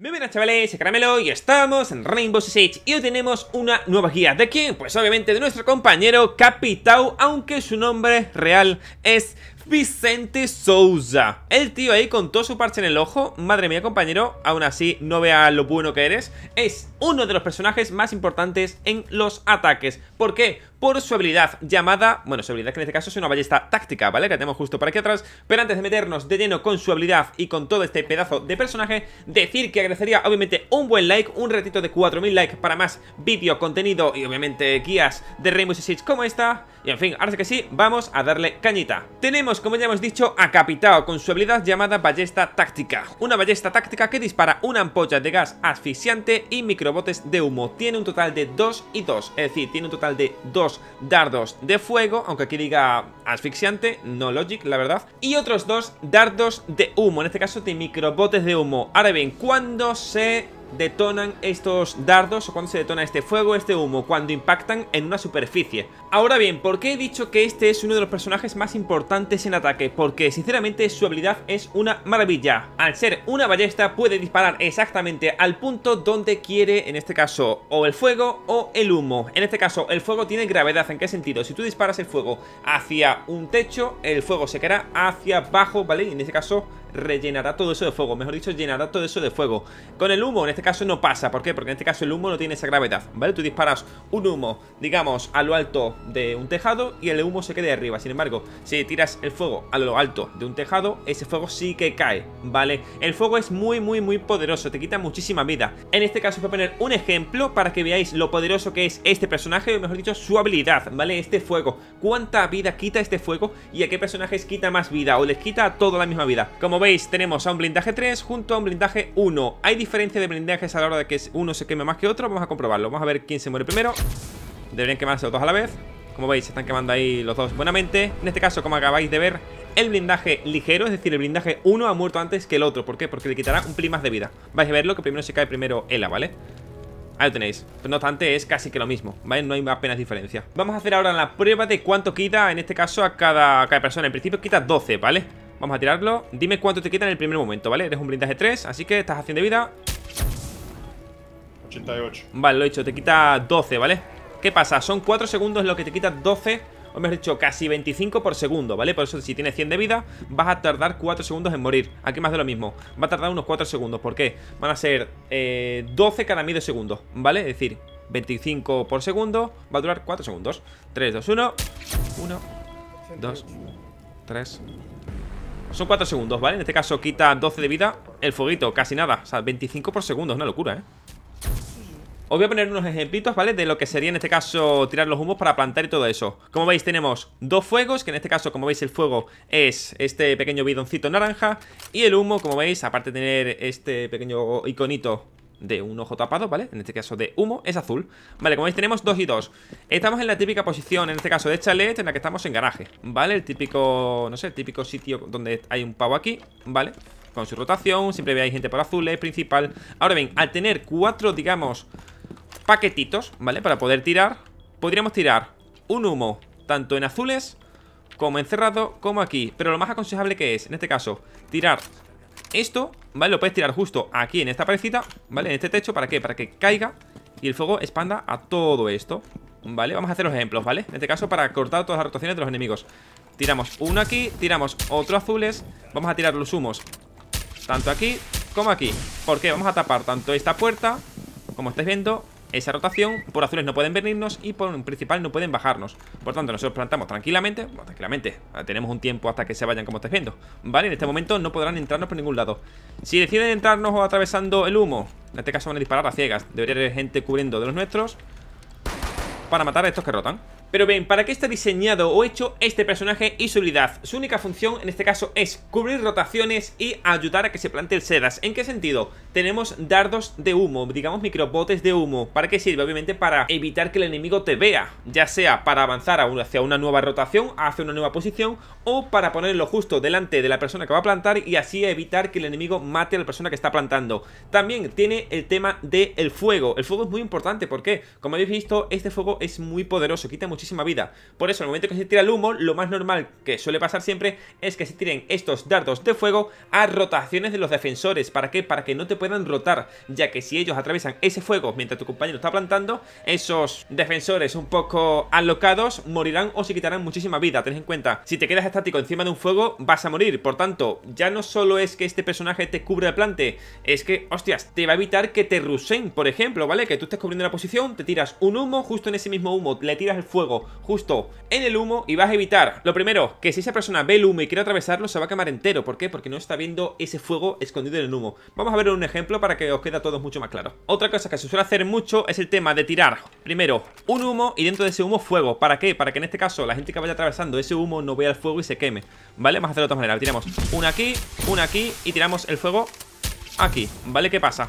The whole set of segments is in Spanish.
Muy buenas chavales, soy Caramelo y estamos en Rainbow Six y hoy tenemos una nueva guía de quién, pues obviamente de nuestro compañero Capitao, aunque su nombre real es Vicente Sousa. El tío ahí con todo su parche en el ojo. Madre mía, compañero. Aún así, no vea lo bueno que eres. Es uno de los personajes más importantes en los ataques. ¿Por qué? Por su habilidad llamada... Bueno, su habilidad que en este caso es una ballesta táctica, ¿vale? Que tenemos justo por aquí atrás. Pero antes de meternos de lleno con su habilidad y con todo este pedazo de personaje, decir que agradecería obviamente un buen like, un ratito de 4.000 likes para más vídeo, contenido y obviamente guías de Rainbow Six como esta... Y en fin, ahora sí que sí, vamos a darle cañita. Tenemos, como ya hemos dicho, a Capitao con su habilidad llamada Ballesta Táctica. Una ballesta táctica que dispara una ampolla de gas asfixiante y microbotes de humo. Tiene un total de 2 y 2, es decir, tiene un total de 2 dardos de fuego, aunque aquí diga asfixiante, no logic, la verdad. Y otros dos dardos de humo, en este caso de microbotes de humo. Ahora bien, cuando se detonan estos dardos o cuando se detona este fuego, este humo, cuando impactan en una superficie. Ahora bien, ¿por qué he dicho que este es uno de los personajes más importantes en ataque? Porque sinceramente su habilidad es una maravilla. Al ser una ballesta puede disparar exactamente al punto donde quiere, en este caso, o el fuego o el humo. En este caso, el fuego tiene gravedad. ¿En qué sentido? Si tú disparas el fuego hacia un techo, el fuego se quedará hacia abajo, ¿vale? Y en este caso rellenará todo eso de fuego, mejor dicho, llenará todo eso de fuego. Con el humo, en este caso no pasa, ¿por qué? Porque en este caso el humo no tiene esa gravedad, ¿vale? Tú disparas un humo, digamos, a lo alto de un tejado y el humo se queda arriba. Sin embargo, si tiras el fuego a lo alto de un tejado, ese fuego sí que cae, ¿vale? El fuego es muy, muy, muy poderoso, te quita muchísima vida. En este caso voy a poner un ejemplo para que veáis lo poderoso que es este personaje, o mejor dicho, su habilidad, ¿vale? Este fuego, cuánta vida quita este fuego y a qué personajes quita más vida o les quita toda la misma vida. Como veis tenemos a un blindaje 3 junto a un blindaje 1 Hay diferencia de blindajes a la hora de que uno se queme más que otro Vamos a comprobarlo, vamos a ver quién se muere primero Deberían quemarse los dos a la vez Como veis se están quemando ahí los dos buenamente En este caso como acabáis de ver el blindaje ligero, es decir, el blindaje 1 ha muerto antes que el otro ¿Por qué? Porque le quitará un pli más de vida Vais a verlo que primero se cae primero Ela, ¿vale? Ahí lo tenéis, no obstante es casi que lo mismo, ¿vale? No hay apenas diferencia Vamos a hacer ahora la prueba de cuánto quita, en este caso, a cada, a cada persona En principio quita 12, ¿vale? Vamos a tirarlo Dime cuánto te quita en el primer momento, ¿vale? Eres un blindaje 3, así que estás a 100 de vida 88 Vale, lo he dicho, te quita 12, ¿vale? ¿Qué pasa? Son 4 segundos lo que te quita 12 o mejor dicho, casi 25 por segundo, ¿vale? Por eso si tienes 100 de vida, vas a tardar 4 segundos en morir Aquí más de lo mismo, va a tardar unos 4 segundos ¿Por qué? Van a ser 12 eh, cada medio segundo, ¿vale? Es decir, 25 por segundo Va a durar 4 segundos 3, 2, 1 1, 2, 3 son 4 segundos, ¿vale? En este caso quita 12 de vida El fueguito, casi nada O sea, 25 por segundo, es una locura, ¿eh? Os voy a poner unos ejemplitos, ¿vale? De lo que sería en este caso tirar los humos para plantar y todo eso Como veis tenemos dos fuegos Que en este caso, como veis, el fuego es este pequeño bidoncito naranja Y el humo, como veis, aparte de tener este pequeño iconito de un ojo tapado, ¿vale? En este caso de humo, es azul Vale, como veis tenemos dos y dos Estamos en la típica posición, en este caso de chalet En la que estamos en garaje, ¿vale? El típico, no sé, el típico sitio donde hay un pavo aquí ¿Vale? Con su rotación, siempre veáis gente por azules, principal Ahora bien, al tener cuatro, digamos Paquetitos, ¿vale? Para poder tirar Podríamos tirar un humo Tanto en azules como encerrado, como aquí Pero lo más aconsejable que es, en este caso Tirar esto, ¿vale? Lo puedes tirar justo aquí en esta parecita, ¿vale? En este techo, ¿para qué? Para que caiga y el fuego expanda a todo esto ¿Vale? Vamos a hacer los ejemplos, ¿vale? En este caso para cortar todas las rotaciones de los enemigos Tiramos uno aquí, tiramos otro azules Vamos a tirar los humos Tanto aquí como aquí ¿Por qué? Vamos a tapar tanto esta puerta Como estáis viendo esa rotación Por azules no pueden venirnos y por un principal no pueden bajarnos Por tanto nosotros plantamos tranquilamente Bueno, tranquilamente, tenemos un tiempo hasta que se vayan como estáis viendo Vale, en este momento no podrán entrarnos por ningún lado Si deciden entrarnos o atravesando el humo En este caso van a disparar a ciegas Debería haber gente cubriendo de los nuestros Para matar a estos que rotan pero bien, ¿para qué está diseñado o hecho este personaje y su habilidad? Su única función en este caso es cubrir rotaciones y ayudar a que se plante el sedas. ¿En qué sentido? Tenemos dardos de humo, digamos microbotes de humo. ¿Para qué sirve? Obviamente para evitar que el enemigo te vea, ya sea para avanzar hacia una nueva rotación, hacia una nueva posición o para ponerlo justo delante de la persona que va a plantar y así evitar que el enemigo mate a la persona que está plantando. También tiene el tema del el fuego. El fuego es muy importante porque, como habéis visto, este fuego es muy poderoso, quita muchísima vida. Por eso, al momento que se tira el humo, lo más normal que suele pasar siempre es que se tiren estos dardos de fuego a rotaciones de los defensores. ¿Para qué? Para que no te puedan rotar, ya que si ellos atravesan ese fuego mientras tu compañero está plantando, esos defensores un poco alocados morirán o se quitarán muchísima vida. Ten en cuenta, si te quedas estático encima de un fuego, vas a morir. Por tanto, ya no solo es que este personaje te cubre el plante, es que, hostias, te va a evitar que te rusen, por ejemplo, ¿vale? Que tú estés cubriendo la posición, te tiras un humo, justo en ese mismo humo le tiras el fuego justo en el humo y vas a evitar, lo primero, que si esa persona ve el humo y quiere atravesarlo, se va a quemar entero. ¿Por qué? Porque no está viendo ese fuego escondido en el humo. Vamos a ver un ejemplo para que os quede a todos mucho más claro. Otra cosa que se suele hacer mucho es el tema de tirar, primero, un humo y dentro de ese humo fuego. ¿Para qué? Para que en este caso la gente que vaya atravesando ese humo no vea el fuego y se queme. ¿Vale? Vamos a hacerlo de otra manera. Tiramos una aquí, una aquí y tiramos el fuego aquí. ¿Vale? ¿Qué pasa?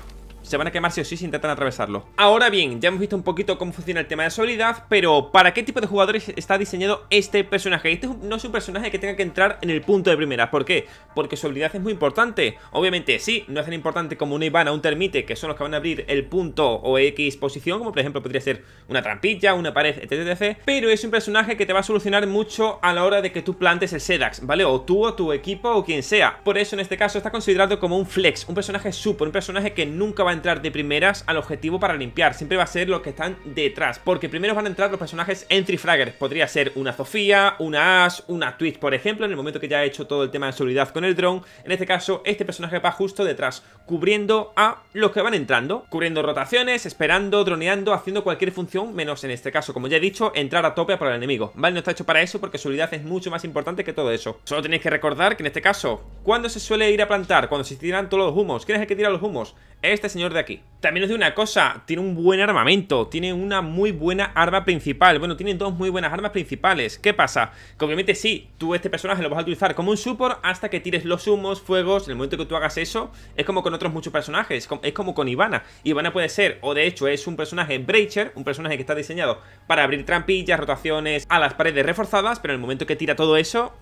se van a quemar si o sí si intentan atravesarlo. Ahora bien, ya hemos visto un poquito cómo funciona el tema de habilidad pero ¿para qué tipo de jugadores está diseñado este personaje? Este no es un personaje que tenga que entrar en el punto de primera, ¿por qué? Porque su habilidad es muy importante. Obviamente, sí, no es tan importante como una Ivana o un Termite, que son los que van a abrir el punto o X posición, como por ejemplo podría ser una trampilla, una pared, etc, Pero es un personaje que te va a solucionar mucho a la hora de que tú plantes el Sedax, ¿vale? O tú o tu equipo o quien sea. Por eso en este caso está considerado como un flex, un personaje super, un personaje que nunca va a entrar de primeras al objetivo para limpiar, siempre va a ser los que están detrás, porque primero van a entrar los personajes entry fraggers, podría ser una Sofía, una Ash, una Twitch, por ejemplo, en el momento que ya he hecho todo el tema de seguridad con el drone en este caso este personaje va justo detrás, cubriendo a los que van entrando, cubriendo rotaciones, esperando, droneando, haciendo cualquier función, menos en este caso, como ya he dicho, entrar a tope a por el enemigo, ¿vale? No está hecho para eso porque seguridad es mucho más importante que todo eso. Solo tenéis que recordar que en este caso, Cuando se suele ir a plantar? Cuando se tiran todos los humos. ¿Quién es el que tira los humos? este señor de aquí. También os digo una cosa, tiene un buen armamento, tiene una muy buena arma principal. Bueno, tiene dos muy buenas armas principales. ¿Qué pasa? Que obviamente sí, tú este personaje lo vas a utilizar como un support hasta que tires los humos, fuegos. En el momento que tú hagas eso, es como con otros muchos personajes, es como con Ivana. Ivana puede ser, o de hecho es un personaje Breacher, un personaje que está diseñado para abrir trampillas, rotaciones a las paredes reforzadas, pero en el momento que tira todo eso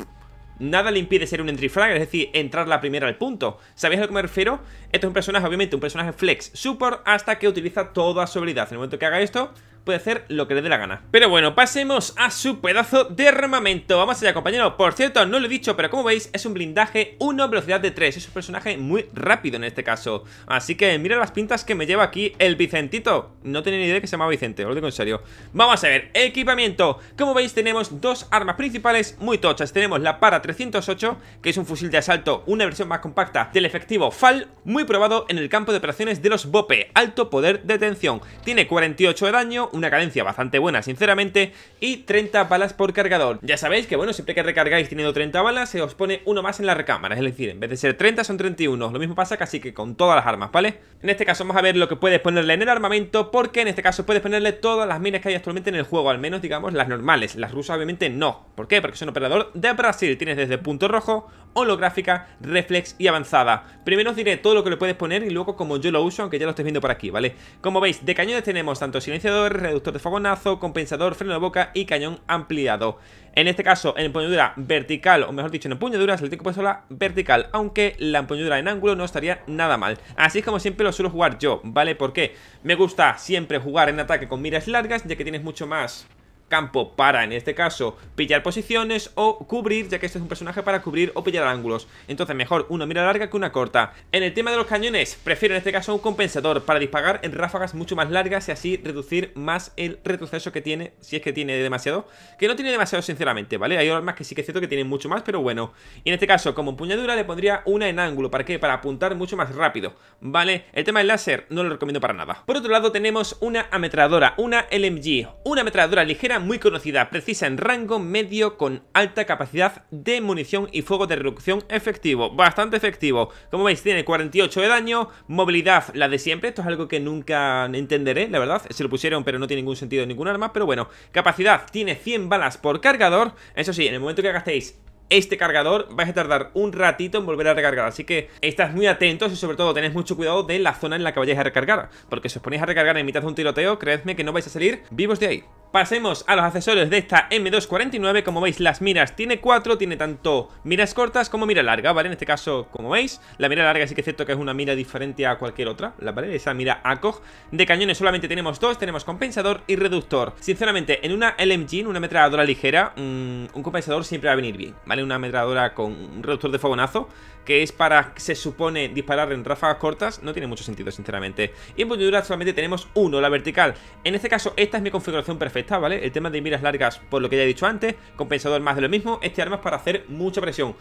nada le impide ser un entry flag, es decir, entrar la primera al punto. ¿Sabéis a lo que me refiero? Esto es un personaje, obviamente, un personaje flex support hasta que utiliza toda su habilidad. En el momento que haga esto, puede hacer lo que le dé la gana. Pero bueno, pasemos a su pedazo de armamento. Vamos allá, compañero. Por cierto, no lo he dicho, pero como veis, es un blindaje 1, velocidad de 3. Es un personaje muy rápido en este caso. Así que mira las pintas que me lleva aquí el Vicentito. No tenía ni idea que se llamaba Vicente, lo digo en serio. Vamos a ver, equipamiento. Como veis, tenemos dos armas principales muy tochas. Tenemos la para 308, que es un fusil de asalto, una versión más compacta del efectivo FAL, muy probado en el campo de operaciones de los BOPE, alto poder de detención. Tiene 48 de daño, una cadencia bastante buena sinceramente y 30 balas por cargador. Ya sabéis que bueno, siempre que recargáis teniendo 30 balas se os pone uno más en la recámara, es decir, en vez de ser 30 son 31, lo mismo pasa casi que con todas las armas, ¿vale? En este caso vamos a ver lo que puedes ponerle en el armamento porque en este caso puedes ponerle todas las minas que hay actualmente en el juego, al menos digamos las normales, las rusas obviamente no. ¿Por qué? Porque un operador de Brasil, tienes desde punto rojo, holográfica, reflex y avanzada. Primero os diré todo lo que le puedes poner y luego como yo lo uso, aunque ya lo estéis viendo por aquí, ¿vale? Como veis, de cañones tenemos tanto silenciador, reductor de fogonazo, compensador, freno de boca y cañón ampliado. En este caso, en empuñadura vertical, o mejor dicho, en puñaduras el tipo de pistola vertical, aunque la empuñadura en ángulo no estaría nada mal. Así es como siempre lo suelo jugar yo, ¿vale? Porque me gusta siempre jugar en ataque con miras largas, ya que tienes mucho más campo para, en este caso, pillar posiciones o cubrir, ya que este es un personaje para cubrir o pillar ángulos. Entonces mejor una mira larga que una corta. En el tema de los cañones, prefiero en este caso un compensador para disparar en ráfagas mucho más largas y así reducir más el retroceso que tiene, si es que tiene demasiado. Que no tiene demasiado, sinceramente, ¿vale? Hay armas que sí que es cierto que tienen mucho más, pero bueno. Y en este caso, como empuñadura, le pondría una en ángulo. ¿Para qué? Para apuntar mucho más rápido, ¿vale? El tema del láser no lo recomiendo para nada. Por otro lado, tenemos una ametradora, una LMG, una ametralladora ligera muy conocida, precisa en rango medio con alta capacidad de munición y fuego de reducción efectivo, bastante efectivo. Como veis tiene 48 de daño, movilidad la de siempre, esto es algo que nunca entenderé, la verdad, se lo pusieron pero no tiene ningún sentido en ningún arma, pero bueno, capacidad tiene 100 balas por cargador, eso sí, en el momento que gastéis este cargador vais a tardar un ratito en volver a recargar Así que estás muy atentos y sobre todo tenéis mucho cuidado de la zona en la que vayáis a recargar Porque si os ponéis a recargar en mitad de un tiroteo, creedme que no vais a salir vivos de ahí Pasemos a los accesorios de esta M249, como veis las miras tiene cuatro tiene tanto miras cortas como mira larga, ¿vale? En este caso, como veis, la mira larga sí que es cierto que es una mira diferente a cualquier otra, ¿vale? Esa mira ACOG. De cañones solamente tenemos dos, tenemos compensador y reductor. Sinceramente, en una LMG, en una ametralladora ligera, mm, un compensador siempre va a venir bien, ¿vale? Una ametralladora con un reductor de fogonazo, que es para, se supone, disparar en ráfagas cortas, no tiene mucho sentido, sinceramente. Y en punto solamente tenemos uno, la vertical. En este caso, esta es mi configuración perfecta Está, ¿vale? El tema de miras largas, por lo que ya he dicho antes, compensador más de lo mismo. Este arma es para hacer mucha presión,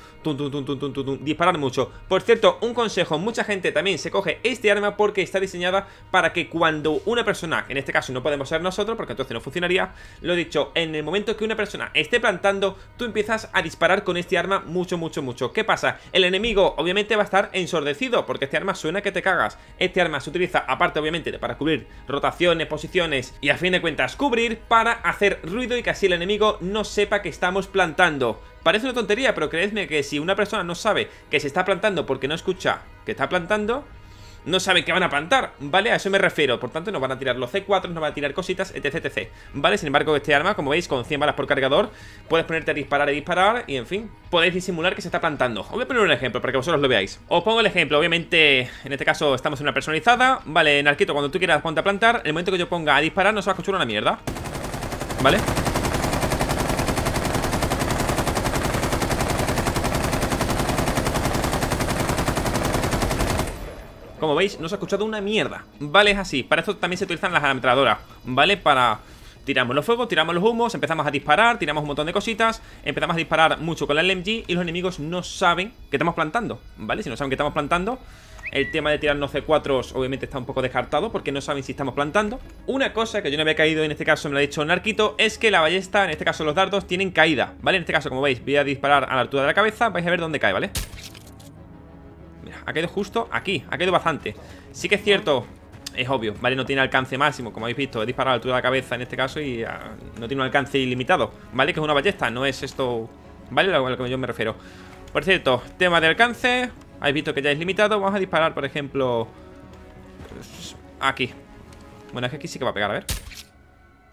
disparar mucho. Por cierto, un consejo, mucha gente también se coge este arma porque está diseñada para que cuando una persona, en este caso no podemos ser nosotros, porque entonces no funcionaría, lo he dicho, en el momento que una persona esté plantando, tú empiezas a disparar con este arma mucho, mucho, mucho. ¿Qué pasa? El enemigo obviamente va a estar ensordecido, porque este arma suena que te cagas. Este arma se utiliza, aparte obviamente, para cubrir rotaciones, posiciones y a fin de cuentas cubrir, para hacer ruido y que así el enemigo no sepa que estamos plantando. Parece una tontería, pero creedme que si una persona no sabe que se está plantando porque no escucha que está plantando, no sabe que van a plantar, ¿vale? A eso me refiero, por tanto nos van a tirar los C4, nos van a tirar cositas, etc, etc, ¿vale? Sin embargo, este arma, como veis, con 100 balas por cargador, puedes ponerte a disparar y disparar y, en fin, podéis disimular que se está plantando. Os voy a poner un ejemplo para que vosotros lo veáis. Os pongo el ejemplo, obviamente, en este caso estamos en una personalizada, ¿vale? En Arquito, cuando tú quieras ponte a plantar, el momento que yo ponga a disparar no se va a escuchar una mierda. ¿Vale? Como veis, no se ha escuchado una mierda Vale, es así, para esto también se utilizan las ametralladoras ¿Vale? Para... Tiramos los fuegos, tiramos los humos, empezamos a disparar Tiramos un montón de cositas, empezamos a disparar mucho con la LMG Y los enemigos no saben que estamos plantando ¿Vale? Si no saben que estamos plantando el tema de tirar no C4 obviamente está un poco descartado porque no saben si estamos plantando. Una cosa que yo no había caído en este caso, me lo ha dicho Narquito, es que la ballesta, en este caso los dardos, tienen caída, ¿vale? En este caso, como veis, voy a disparar a la altura de la cabeza, vais a ver dónde cae, ¿vale? Mira, ha caído justo aquí, ha caído bastante. Sí que es cierto es obvio, ¿vale? No tiene alcance máximo, como habéis visto, he disparado a la altura de la cabeza en este caso y ah, no tiene un alcance ilimitado, ¿vale? Que es una ballesta, no es esto, ¿vale? A lo que yo me refiero. Por cierto, tema de alcance, habéis visto que ya es limitado. Vamos a disparar, por ejemplo... Aquí. Bueno, es que aquí sí que va a pegar, a ver.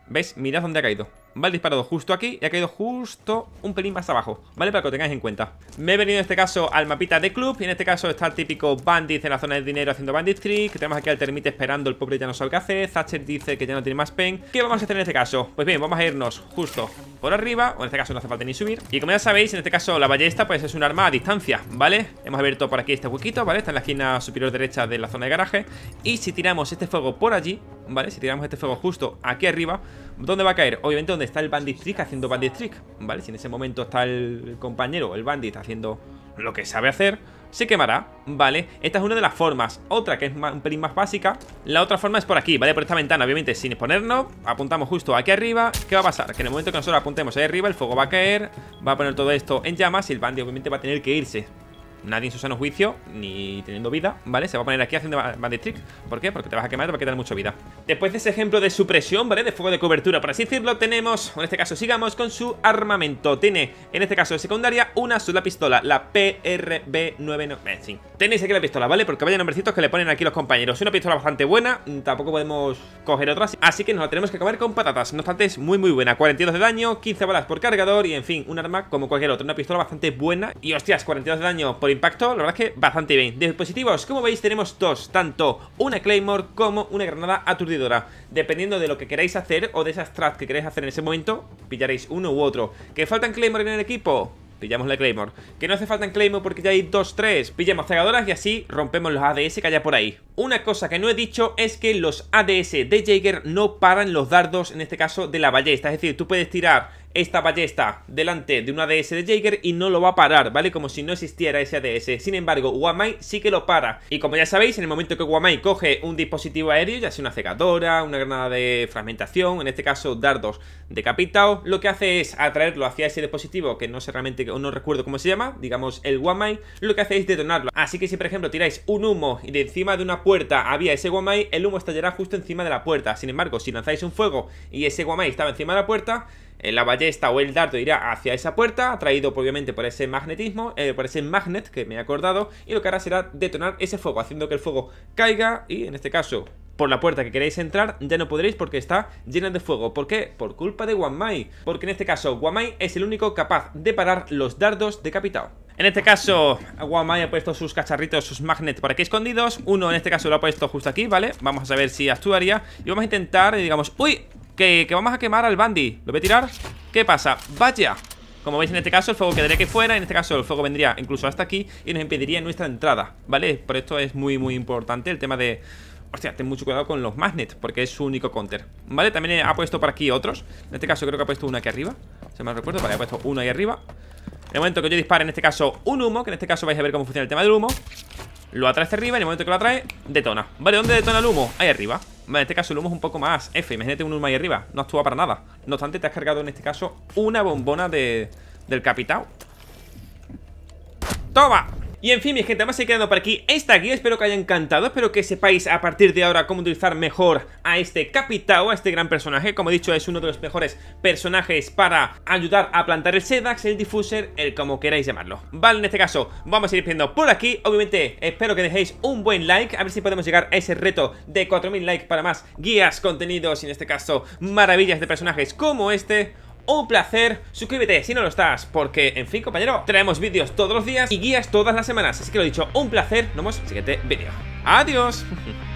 ¿Veis? Mirad dónde ha caído. Vale, disparado justo aquí y ha caído justo un pelín más abajo, ¿vale? Para que lo tengáis en cuenta. Me he venido en este caso al mapita de club y en este caso está el típico Bandit en la zona de dinero haciendo Bandit que Tenemos aquí al termite esperando, el pobre ya no sabe qué hacer. Thatcher dice que ya no tiene más pen. ¿Qué vamos a hacer en este caso? Pues bien, vamos a irnos justo por arriba, o en este caso no hace falta ni subir. Y como ya sabéis, en este caso la ballesta pues es un arma a distancia, ¿vale? Hemos abierto por aquí este huequito, ¿vale? Está en la esquina superior derecha de la zona de garaje. Y si tiramos este fuego por allí, ¿vale? Si tiramos este fuego justo aquí arriba, ¿dónde va a caer? Obviamente donde está el bandit trick haciendo bandit trick, ¿vale? Si en ese momento está el compañero o el bandit haciendo lo que sabe hacer, se quemará, ¿vale? Esta es una de las formas. Otra que es un pelín más básica. La otra forma es por aquí, ¿vale? Por esta ventana, obviamente, sin exponernos. Apuntamos justo aquí arriba. ¿Qué va a pasar? Que en el momento que nosotros apuntemos ahí arriba, el fuego va a caer. Va a poner todo esto en llamas y el Bandit obviamente va a tener que irse nadie en su sano juicio, ni teniendo vida, ¿vale? Se va a poner aquí haciendo bandit trick. ¿Por qué? Porque te vas a quemar, te va a quedar mucho vida. Después de ese ejemplo de supresión, ¿vale? De fuego de cobertura, por así decirlo, tenemos, en este caso, sigamos con su armamento. Tiene, en este caso de secundaria, una sola pistola, la PRB99. Tenéis aquí la pistola, ¿vale? Porque vaya nombrecitos que le ponen aquí los compañeros. es Una pistola bastante buena, mm, tampoco podemos coger otras, así que nos la tenemos que acabar con patatas. No obstante, es muy, muy buena. 42 de daño, 15 balas por cargador y, en fin, un arma como cualquier otra, Una pistola bastante buena y, hostias, 42 de daño por impacto, la verdad es que bastante bien Dispositivos, como veis tenemos dos, tanto una Claymore como una granada aturdidora Dependiendo de lo que queráis hacer o de esas traps que queráis hacer en ese momento, pillaréis uno u otro ¿Que faltan Claymore en el equipo? pillamos la Claymore. Que no hace falta en Claymore porque ya hay dos, tres Pillamos cegadoras y así rompemos los ADS que haya por ahí. Una cosa que no he dicho es que los ADS de Jaeger no paran los dardos, en este caso de la ballesta. Es decir, tú puedes tirar esta ballesta delante de una ADS de Jaeger y no lo va a parar, ¿vale? Como si no existiera ese ADS. Sin embargo, Wamai sí que lo para. Y como ya sabéis, en el momento que Wamai coge un dispositivo aéreo, ya sea una cegadora, una granada de fragmentación, en este caso dardos decapitados, lo que hace es atraerlo hacia ese dispositivo que no sé realmente, o no recuerdo cómo se llama, digamos el Wamai, lo que hace es detonarlo. Así que si por ejemplo tiráis un humo y de encima de una puerta había ese Wamai, el humo estallará justo encima de la puerta. Sin embargo, si lanzáis un fuego y ese Wamai estaba encima de la puerta, la ballesta o el dardo irá hacia esa puerta, atraído obviamente por ese magnetismo, eh, por ese magnet que me he acordado, y lo que hará será detonar ese fuego, haciendo que el fuego caiga y en este caso por la puerta que queréis entrar ya no podréis porque está llena de fuego. ¿Por qué? Por culpa de Guamai. Porque en este caso Guamai es el único capaz de parar los dardos de decapitados. En este caso, Guamai ha puesto sus cacharritos, sus magnets por aquí escondidos. Uno en este caso lo ha puesto justo aquí, ¿vale? Vamos a ver si actuaría. Y vamos a intentar, eh, digamos... ¡Uy! Que, vamos a quemar al Bandy ¿Lo voy a tirar? ¿Qué pasa? ¡Vaya! Como veis en este caso el fuego quedaría aquí fuera En este caso el fuego vendría incluso hasta aquí Y nos impediría nuestra entrada, ¿vale? Por esto es muy muy importante el tema de... Hostia, ten mucho cuidado con los magnets Porque es su único counter, ¿vale? También ha puesto por aquí otros En este caso creo que ha puesto uno aquí arriba Se me recuerdo, vale, ha puesto uno ahí arriba En el momento que yo dispare en este caso un humo Que en este caso vais a ver cómo funciona el tema del humo Lo atrae hacia arriba, en el momento que lo atrae, detona ¿Vale? ¿Dónde detona el humo? Ahí arriba en este caso el humo un poco más F, imagínate un humo ahí arriba, no actúa para nada No obstante, te has cargado en este caso una bombona de, del capitán. ¡Toma! Y en fin, mi gente, vamos a ir quedando por aquí esta guía. Espero que haya encantado. Espero que sepáis a partir de ahora cómo utilizar mejor a este o a este gran personaje. Como he dicho, es uno de los mejores personajes para ayudar a plantar el Sedax, el Diffuser, el como queráis llamarlo. Vale, en este caso, vamos a ir viendo por aquí. Obviamente, espero que dejéis un buen like. A ver si podemos llegar a ese reto de 4000 likes para más guías, contenidos y en este caso, maravillas de personajes como este un placer, suscríbete si no lo estás, porque, en fin, compañero, traemos vídeos todos los días y guías todas las semanas, así que lo dicho, un placer, nos vemos en el siguiente vídeo. ¡Adiós!